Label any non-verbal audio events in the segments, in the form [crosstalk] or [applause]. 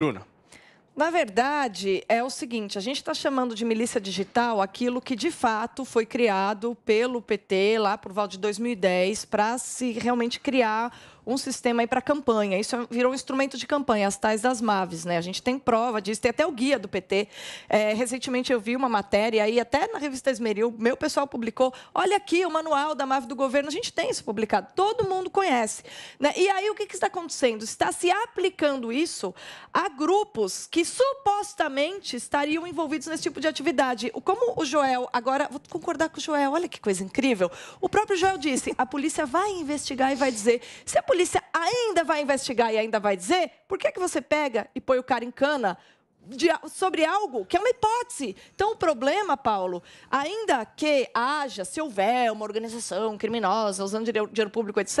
Bruna. Na verdade, é o seguinte: a gente está chamando de milícia digital aquilo que de fato foi criado pelo PT lá por volta de 2010 para se realmente criar um sistema para campanha. Isso é virou um instrumento de campanha, as tais das MAVs. Né? A gente tem prova disso, tem até o guia do PT. É, recentemente eu vi uma matéria, aí até na revista Esmeril, meu pessoal publicou: olha aqui o manual da MAV do governo. A gente tem isso publicado, todo mundo conhece. Né? E aí o que, que está acontecendo? Está se aplicando isso a grupos que supostamente estariam envolvidos nesse tipo de atividade. Como o Joel, agora, vou concordar com o Joel, olha que coisa incrível. O próprio Joel disse: a polícia vai investigar e vai dizer se a polícia polícia ainda vai investigar e ainda vai dizer por que, que você pega e põe o cara em cana de, sobre algo que é uma hipótese. Então, o problema, Paulo, ainda que haja, se houver uma organização criminosa usando dinheiro, dinheiro público, etc.,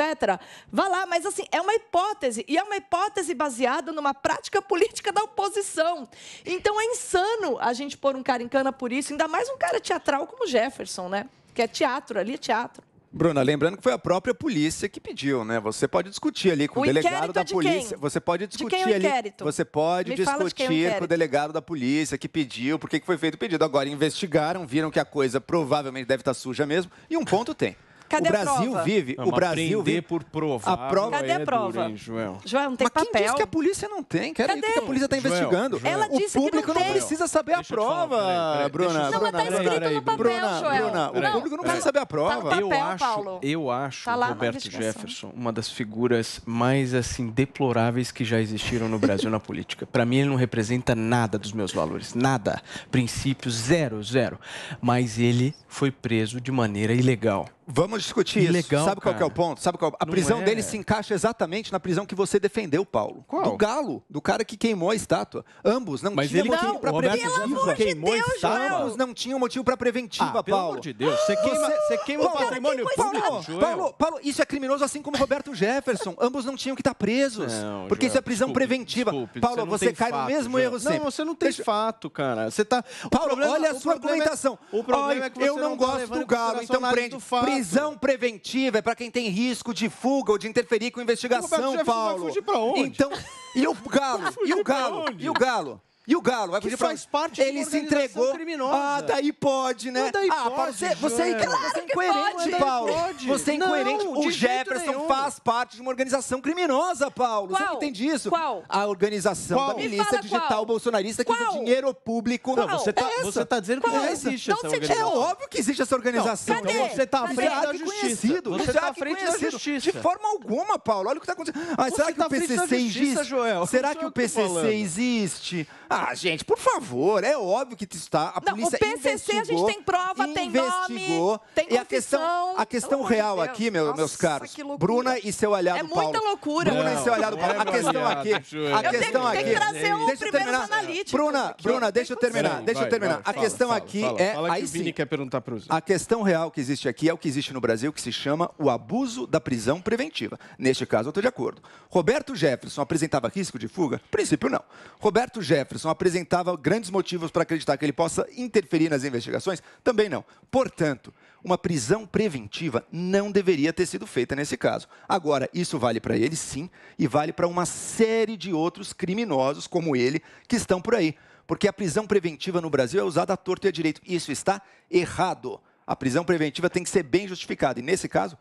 vá lá, mas assim, é uma hipótese. E é uma hipótese baseada numa prática política da oposição. Então, é insano a gente pôr um cara em cana por isso, ainda mais um cara teatral como Jefferson, né? Que é teatro, ali é teatro. Bruna, lembrando que foi a própria polícia que pediu, né? Você pode discutir ali com o, o delegado da é de polícia. Quem? Você pode discutir de quem é o ali. Você pode Me é discutir com o delegado da polícia que pediu, por que foi feito o pedido. Agora investigaram, viram que a coisa provavelmente deve estar suja mesmo, e um ponto tem. Cadê o Brasil prova? vive. Não, o Brasil vive por prova. A prova Cadê a prova? É Joel. Joel, não tem mas papel. Quem que a polícia não tem? Quer Cadê? que a polícia está investigando. Joel, Ela o público que não, tem. não precisa saber deixa a prova, falar, peraí, peraí, Bruna. Não, mas está escrito peraí, no papel, Bruna, Joel. Bruna, o público não precisa saber a tá prova. eu acho, eu acho tá Roberto Jefferson uma das figuras mais assim deploráveis que já existiram no Brasil na política. Para mim, ele não representa nada dos meus valores, nada, princípios zero, zero. Mas ele foi preso de maneira ilegal. Vamos discutir isso. Legal, Sabe cara. qual é o ponto? Sabe qual? A Não prisão é. dele se encaixa exatamente na prisão que você defendeu, Paulo. Qual? Do galo, do cara que queimou a estátua. Ambos não Mas tinham motivo para né? preventiva. de Deus, Ambos não tinham motivo para preventiva, ah, Paulo. Pelo amor de Deus, você queima, você queima o patrimônio Paulo, público. Paulo, Paulo, isso é criminoso assim como Roberto Jefferson. Ambos não tinham que estar tá presos, não, porque Joel, isso é prisão desculpe, preventiva. Desculpe, Paulo, você, você cai fato, no mesmo Joel. erro sempre. Não, você não tem Deixa... fato, cara. Você tá Paulo, olha a sua é- argumentação. O problema é que você eu não tá gosto do galo, então prende Prisão preventiva é para quem tem risco de fuga ou de interferir com a investigação, Paulo. Vai fugir pra onde? Então, e o [laughs] galo? E o galo? E o galo? E o Galo vai fugir faz parte Ele se entregou. Criminosa. Ah, daí tá pode, né? daí tá ah, pode, você, você é claro você é incoerente, pode, tá Paulo. Você é incoerente. Não, o Jefferson faz parte de uma organização criminosa, Paulo. Qual? Você não entende isso? Qual? A organização qual? da milícia digital qual? bolsonarista que usa dinheiro público. Não, você tá, é você tá dizendo que não existe essa é organização. É óbvio que existe essa organização. Então você tá à frente da justiça. Você tá à frente da justiça. De forma alguma, Paulo. Olha o que tá acontecendo. Ah, será que o PCC existe? Será que o é PCC existe? Ah, gente, por favor, é óbvio que isso está. A não, polícia investigou. o PCC a gente tem prova, tem nome, tem E a questão, a questão real aqui, meu, Nossa, meus caros, Bruna e seu olhar é Paulo. É muita loucura. Bruna não, e seu olhar é Paulo. a questão aqui, a eu questão tenho, aqui. que trazer um deixa eu terminar. Bruna, Bruna, deixa eu terminar, deixa eu terminar. a questão aqui é aí sim. quer perguntar para A questão real que existe aqui é o que existe no Brasil que se chama o abuso da prisão preventiva. Neste caso, eu estou de acordo. Roberto Jefferson apresentava risco de fuga? Princípio não. Roberto Jefferson Anderson apresentava grandes motivos para acreditar que ele possa interferir nas investigações? Também não. Portanto, uma prisão preventiva não deveria ter sido feita nesse caso. Agora, isso vale para ele sim e vale para uma série de outros criminosos como ele que estão por aí. Porque a prisão preventiva no Brasil é usada à torto e à direito. Isso está errado. A prisão preventiva tem que ser bem justificada. E nesse caso,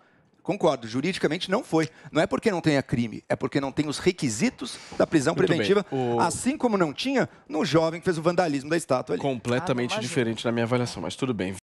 Concordo, juridicamente não foi. Não é porque não tenha crime, é porque não tem os requisitos da prisão Muito preventiva, o... assim como não tinha no jovem que fez o vandalismo da estátua ali. Completamente ah, diferente na minha avaliação, mas tudo bem.